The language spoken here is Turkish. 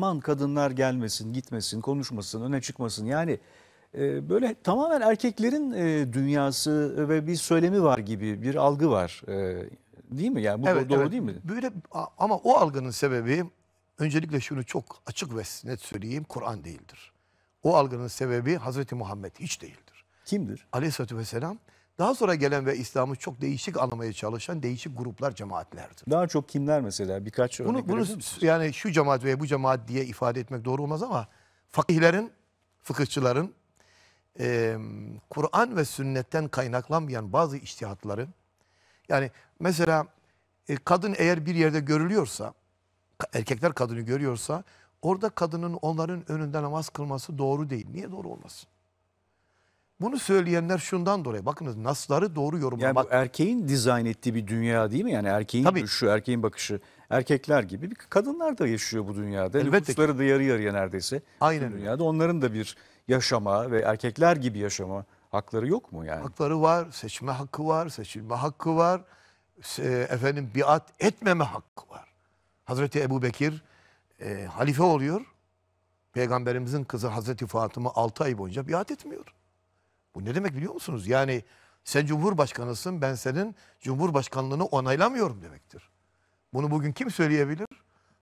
aman kadınlar gelmesin, gitmesin, konuşmasın, öne çıkmasın. Yani e, böyle tamamen erkeklerin e, dünyası ve bir söylemi var gibi bir algı var. E, değil mi? Yani bu evet, doğru evet. değil mi? Böyle ama o algının sebebi öncelikle şunu çok açık ve net söyleyeyim. Kur'an değildir. O algının sebebi Hazreti Muhammed hiç değildir. Kimdir? Aleyhisselatü Vesselam daha sonra gelen ve İslam'ı çok değişik anlamaya çalışan değişik gruplar, cemaatlerdir. Daha çok kimler mesela? Birkaç örnek bunu, bunu Yani şu cemaat veya bu cemaat diye ifade etmek doğru olmaz ama fakihlerin, fıkıhçıların e, Kur'an ve sünnetten kaynaklanmayan bazı iştihatları yani mesela e, kadın eğer bir yerde görülüyorsa erkekler kadını görüyorsa orada kadının onların önünde namaz kılması doğru değil. Niye doğru olmasın? Bunu söyleyenler şundan dolayı bakınız nasları doğru yorumlamak. Yani bu erkeğin dizayn ettiği bir dünya değil mi? Yani erkeğin Tabii. düşü, erkeğin bakışı. Erkekler gibi bir kadınlar da yaşıyor bu dünyada. Elbette Nüfusları da yarı yarıya neredeyse. Aynen. Bu dünyada onların da bir yaşama ve erkekler gibi yaşama hakları yok mu yani? Hakları var, seçme hakkı var, seçilme hakkı var. Efendim biat etmeme hakkı var. Hazreti Ebu Bekir e, halife oluyor. Peygamberimizin kızı Hazreti Fatıma 6 ay boyunca biat etmiyor. Bu ne demek biliyor musunuz? Yani sen cumhurbaşkanısın ben senin cumhurbaşkanlığını onaylamıyorum demektir. Bunu bugün kim söyleyebilir?